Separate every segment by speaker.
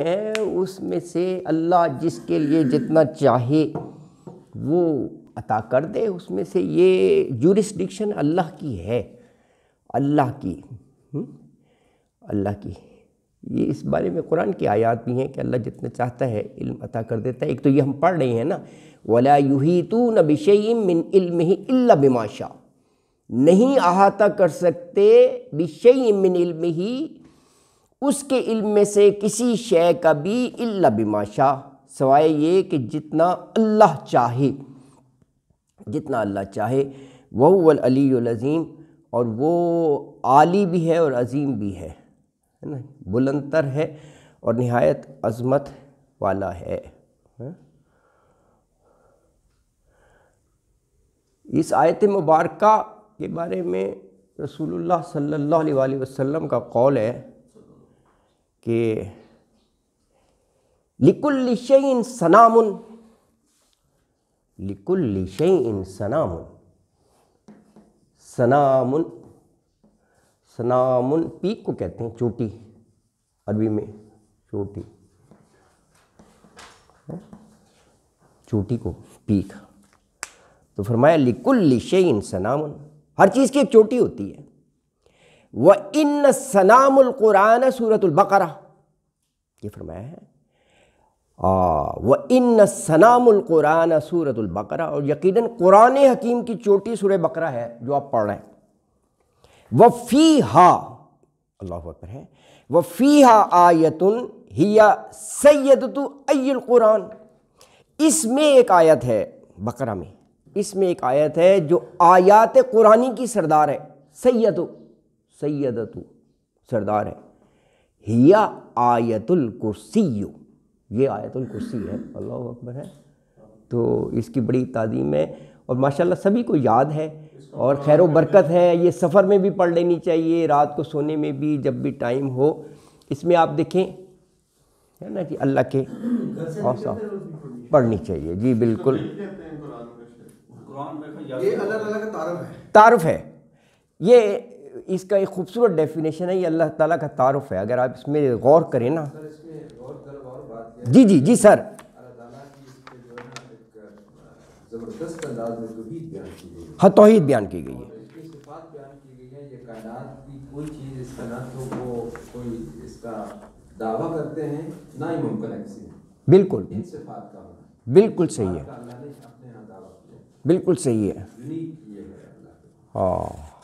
Speaker 1: है उसमें से अल्लाह जिसके लिए जितना चाहे वो अता कर दे उसमें से ये जूरिस्डिक्शन अल्लाह की है अल्लाह की हम्म, अल्लाह की ये इस बारे में कुरान की आयात भी हैं कि अल्लाह जितना चाहता है इल्म अता कर देता है एक तो ये हम पढ़ रहे हैं ना वला तो न बिशम मिन इल्म ही इल्ला बिमाशा नहीं अहाता कर सकते बिशम मिन इल्म ही उसके इल्म में से किसी शय का भी इल्ला बिमाशा सवाए ये कि जितना अल्लाह चाहे जितना अल्लाह चाहे वह और वो आली भी है और अजीम भी है है ना बुलंदर है और नहायत अजमत वाला है, है? हाँ? इस आयत मुबारक के बारे में रसूलुल्लाह सल्लल्लाहु अलैहि वसल्लम का कौल है कि लिकुल्लिशन सनामुन लिकुल्लिशन सनामुन सनामुन सनामुन पीक को कहते हैं चोटी अरबी में चोटी हाँ, चोटी को पीक तो फरमाया लिकुल्लिशन सनामुन हर चीज़ की एक चोटी होती है व इन सनामकुरान सूरतुल्बकरा ये फरमाया है व इन सनामकुरान सूरतुल्बकरा और यकीनन कुरान हकीम की चोटी सूर बकरा है जो आप पढ़ रहे हैं व फ़ी हा अल्लाह पर है व फ़ी हा आयत हिया तो कुरान इसमें एक आयत है बकरा में इसमें एक आयत है जो आयात कुरानी की सरदार है सैदु सैदतु सरदार है हिया आयतुल कुर्सी ये आयतुल कुर्सी है अल्लाह अकबर है तो इसकी बड़ी तादीम है और माशाल्लाह सभी को याद है और खैर बरकत है ये सफ़र में भी पढ़ लेनी चाहिए रात को सोने में भी जब भी टाइम हो इसमें आप देखें है ना कि अल्लाह के औसा पढ़नी चाहिए जी बिल्कुल ये अलग अलग तारफ है ये इसका एक खूबसूरत डेफिनेशन है ये अल्लाह ताला का तारफ़ है अगर आप इसमें गौर करें ना जी जी जी सर हाँ तोहहीद बयान की गई है हाँ, तो दावा करते हैं ना ही मुमकिन है बिल्कुल का बिल्कुल सही है बिल्कुल सही है हाँ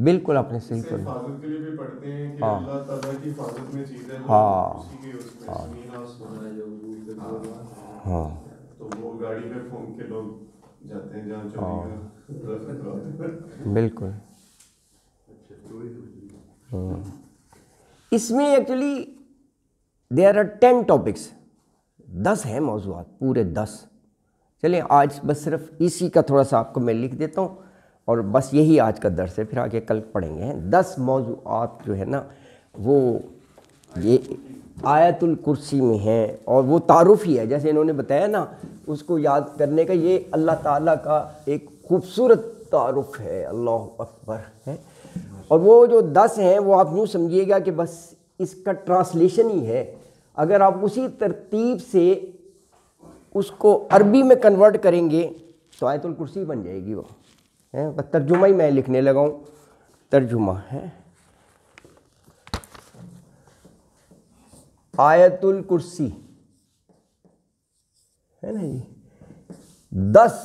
Speaker 1: बिल्कुल आपने सही पढ़ा हाँ हाँ हाँ हाँ, हाँ।, तो हाँ। बिल्कुल अच्छा, तो हाँ। इसमें actually there are ten topics दस हैं मौजूद पूरे दस चलिए आज बस सिर्फ इसी का थोड़ा सा आपको मैं लिख देता हूँ और बस यही आज का दर्स है फिर आगे कल पढ़ेंगे दस मौजूद जो है ना वो ये आयतुल कुर्सी में है और वो तारुफ ही है जैसे इन्होंने बताया ना उसको याद करने का ये अल्लाह ताला का एक खूबसूरत तारुफ है अल्लाह अकबर है और वो जो दस हैं वो आप यूँ समझिएगा कि बस इसका ट्रांसलेशन ही है अगर आप उसी तरतीब से उसको अरबी में कन्वर्ट करेंगे तो आयतुल कुर्सी बन जाएगी वो है तर्जुमा ही मैं लिखने लगा हूँ तर्जुमा है आयतुल कुर्सी है ना जी दस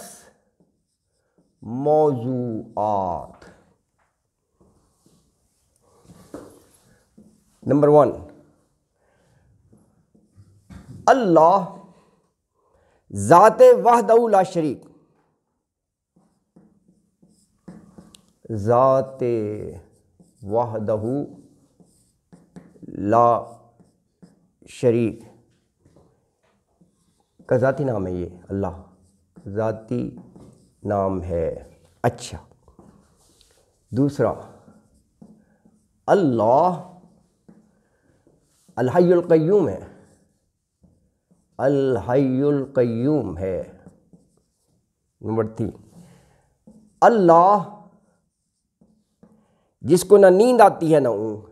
Speaker 1: मौजूद नंबर वन अल्लाह ज़ात वाहदा शरीक ज़ात वाहदहू ला शरीक का ज़ाती नाम है ये अल्लाह ज़ाती नाम है अच्छा दूसरा अल्लाह अलहैक्यूम है अलहैक्यूम है नंबर तीन अल्लाह जिसको ना नींद आती है ना ऊँग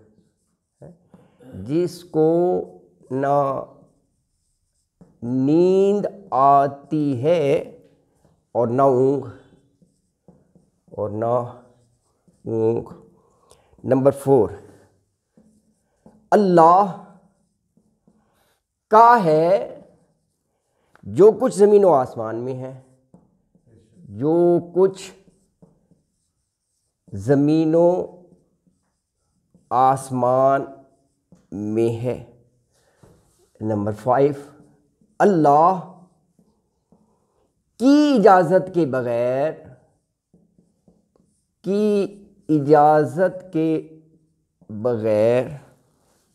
Speaker 1: जिसको ना नींद आती है और ना ऊँग और ना ऊँग नंबर फोर अल्लाह का है जो कुछ ज़मीन व आसमान में है जो कुछ ज़मीनों आसमान में है नंबर फाइव अल्लाह की इजाज़त के बग़ैर की इजाज़त के बग़ैर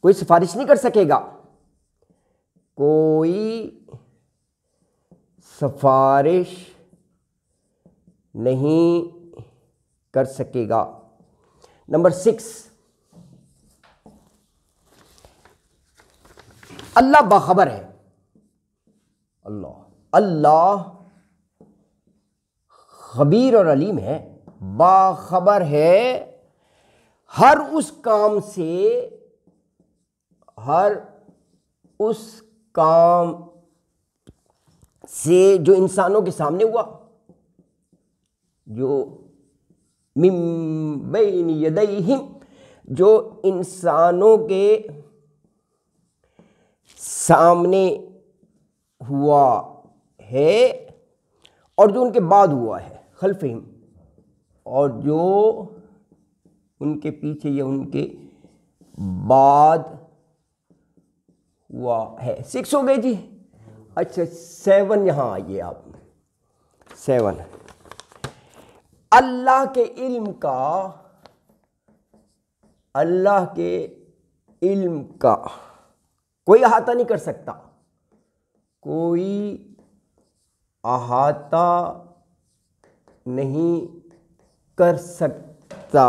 Speaker 1: कोई सिफारिश नहीं कर सकेगा कोई सिफारिश नहीं कर सकेगा नंबर सिक्स अल्लाह बाखबर है अल्लाह अल्लाह खबीर और अलीम है बाखबर है हर उस काम से हर उस काम से जो इंसानों के सामने हुआ जो मिम्बई यदई जो इंसानों के सामने हुआ है और जो उनके बाद हुआ है खलफहम और जो उनके पीछे या उनके बाद हुआ है सिक्स हो गए जी अच्छा सेवन यहाँ आइए आप सेवन अल्लाह के इल्म का अल्लाह के इल्म का कोई अहाता नहीं कर सकता कोई अहाता नहीं कर सकता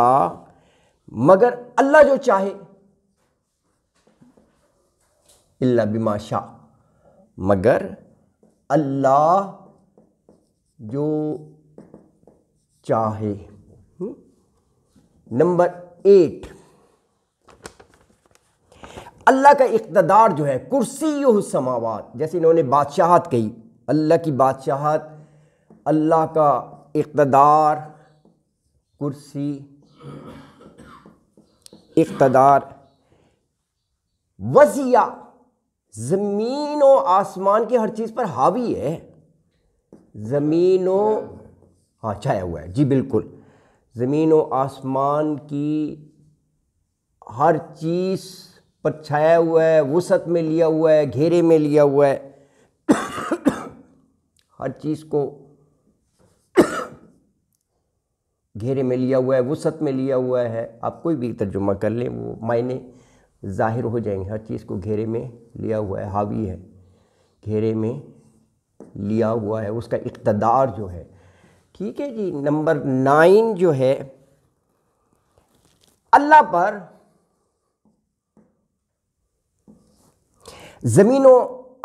Speaker 1: मगर अल्लाह जो चाहे इल्ला बिमाशा मगर अल्लाह जो चाहे हम्म? नंबर एट अल्लाह का इकतदार जो है कुर्सी समावत जैसे इन्होंने बादशाहत कही अल्लाह की बादशाहत अल्लाह का इकतदार कुर्सी इकतदार वजिया ज़मीन व आसमान की हर चीज़ पर हावी है ज़मीन हाँ छाया हुआ है जी बिल्कुल ज़मीन व आसमान की हर चीज़ पर छाया हुआ है वसत में लिया हुआ है घेरे में लिया हुआ है हर चीज़ को घेरे में लिया हुआ है वसत में लिया हुआ है आप कोई भी तर्जुमा कर लें वो मायने ज़ाहिर हो जाएंगे हर चीज़ को घेरे में लिया हुआ है हावी है घेरे में लिया हुआ है उसका इकतदार जो है ठीक है जी नंबर नाइन जो है अल्लाह पर ज़मीन व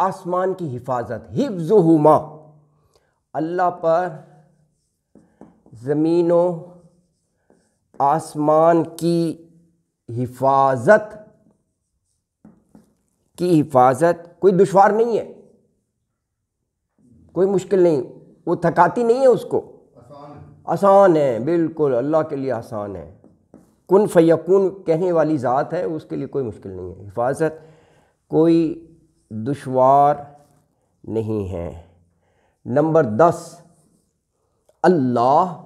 Speaker 1: आसमान की हिफाजत हिफ्ज़ हुमा अल्लाह पर ज़मीन व आसमान की हिफाजत की हिफाजत कोई दुश्वार नहीं है कोई मुश्किल नहीं वो थकाती नहीं है उसको आसान है, आसान है बिल्कुल अल्लाह के लिए आसान है कुन फयकून कहने वाली ज़ात है उसके लिए कोई मुश्किल नहीं है हिफाजत कोई दुशवार नहीं है नंबर दस अल्लाह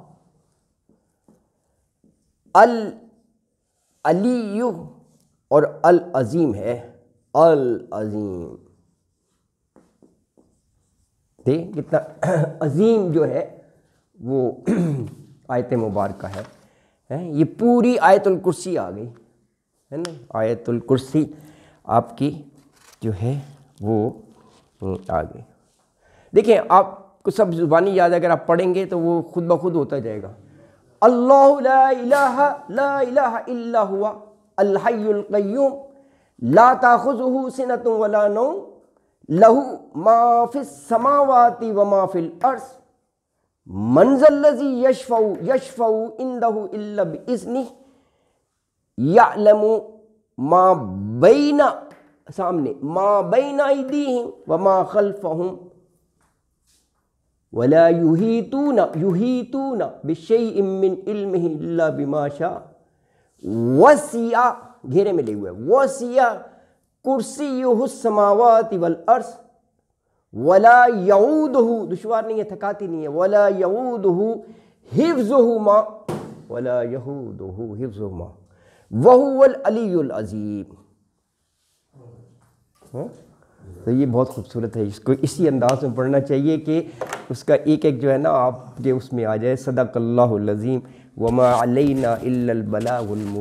Speaker 1: अल अली और अल अज़ीम है अल अज़ीम दे जितना अज़ीम जो है वो आयत मुबारक है है ये पूरी आयतुल कुर्सी आ गई है ना आयतुल कुर्सी आपकी जो है वो आ गए देखिए आप कुछ सब जुबानी याद अगर आप पढ़ेंगे तो वो खुद ब खुद होता जाएगा अल्लाह ला इलाहा ला इलाहा इल्ला हुआ अल्हयुल क़य्यूम ला वला नो लहू माफिस समावाती व माफिल अर्श मंजल यशफ यशफ़उ यशफ़उ इंदहु इसनी या यअलमु मा बैना सामने माँ बैनादी व माँ खल्फ हूँ वला युहीतून युहीतून बिशई इल्म बिमाशा घेरे में ले हुए वसिया कुर्सी वल अर्स वला यऊद हु दुशवार नहीं है थकाती नहीं है वला यऊद हु हिफ्ज माँ वला यहूद हु हिफ्ज माँ वह अजीम हैं तो ये बहुत खूबसूरत है इसको इसी अंदाज में पढ़ना चाहिए कि उसका एक एक जो है ना आपके उसमें आ जाए सदाकल्लाज़ीम वमा अलैना इल्लल